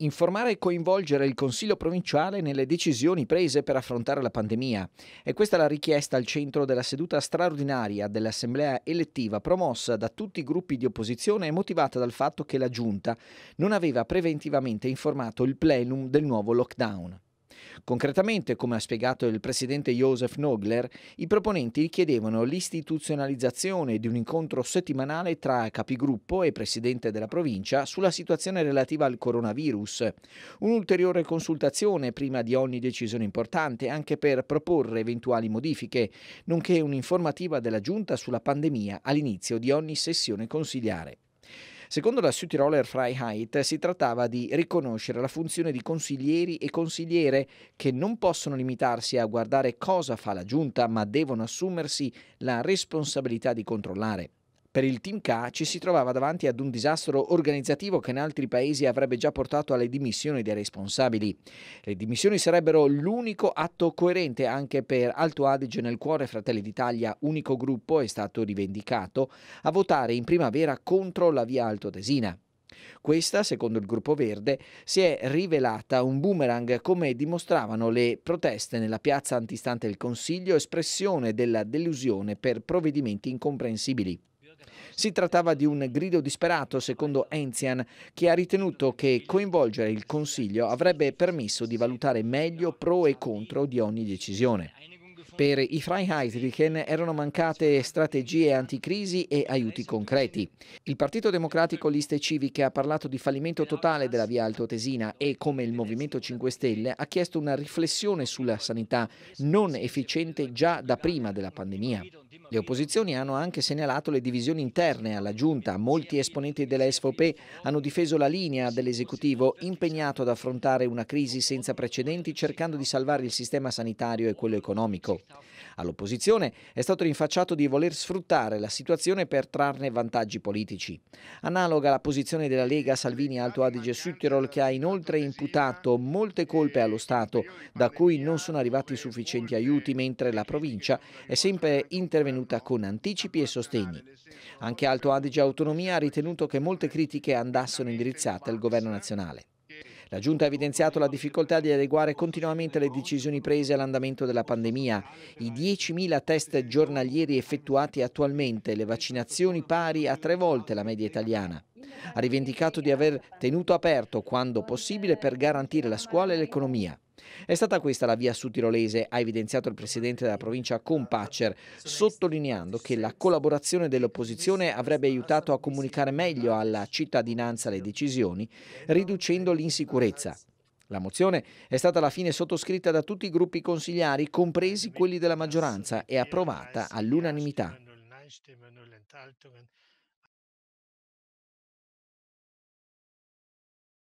informare e coinvolgere il Consiglio provinciale nelle decisioni prese per affrontare la pandemia. E questa è la richiesta al centro della seduta straordinaria dell'Assemblea elettiva promossa da tutti i gruppi di opposizione e motivata dal fatto che la Giunta non aveva preventivamente informato il plenum del nuovo lockdown. Concretamente, come ha spiegato il presidente Josef Nogler, i proponenti chiedevano l'istituzionalizzazione di un incontro settimanale tra capigruppo e presidente della provincia sulla situazione relativa al coronavirus, un'ulteriore consultazione prima di ogni decisione importante anche per proporre eventuali modifiche, nonché un'informativa della Giunta sulla pandemia all'inizio di ogni sessione consigliare. Secondo la Südtiroler Freiheit si trattava di riconoscere la funzione di consiglieri e consigliere che non possono limitarsi a guardare cosa fa la giunta, ma devono assumersi la responsabilità di controllare. Per il team K ci si trovava davanti ad un disastro organizzativo che in altri paesi avrebbe già portato alle dimissioni dei responsabili. Le dimissioni sarebbero l'unico atto coerente anche per Alto Adige nel cuore Fratelli d'Italia, unico gruppo è stato rivendicato, a votare in primavera contro la via Alto Altodesina. Questa, secondo il gruppo verde, si è rivelata un boomerang come dimostravano le proteste nella piazza antistante il Consiglio, espressione della delusione per provvedimenti incomprensibili. Si trattava di un grido disperato, secondo Enzian, che ha ritenuto che coinvolgere il Consiglio avrebbe permesso di valutare meglio pro e contro di ogni decisione. Per i Freiheitlichen erano mancate strategie anticrisi e aiuti concreti. Il Partito Democratico Liste Civiche ha parlato di fallimento totale della via Alto Tesina e, come il Movimento 5 Stelle, ha chiesto una riflessione sulla sanità non efficiente già da prima della pandemia. Le opposizioni hanno anche segnalato le divisioni interne alla giunta. Molti esponenti della SVP hanno difeso la linea dell'esecutivo impegnato ad affrontare una crisi senza precedenti cercando di salvare il sistema sanitario e quello economico. All'opposizione è stato rinfacciato di voler sfruttare la situazione per trarne vantaggi politici. Analoga la posizione della Lega Salvini Alto Adige Sutterol che ha inoltre imputato molte colpe allo Stato, da cui non sono arrivati sufficienti aiuti, mentre la provincia è sempre intervenuta con anticipi e sostegni. Anche Alto Adige Autonomia ha ritenuto che molte critiche andassero indirizzate al governo nazionale. La Giunta ha evidenziato la difficoltà di adeguare continuamente le decisioni prese all'andamento della pandemia. I 10.000 test giornalieri effettuati attualmente, le vaccinazioni pari a tre volte la media italiana. Ha rivendicato di aver tenuto aperto quando possibile per garantire la scuola e l'economia. È stata questa la via su tirolese, ha evidenziato il presidente della provincia Compacer, sottolineando che la collaborazione dell'opposizione avrebbe aiutato a comunicare meglio alla cittadinanza le decisioni, riducendo l'insicurezza. La mozione è stata alla fine sottoscritta da tutti i gruppi consigliari, compresi quelli della maggioranza, e approvata all'unanimità.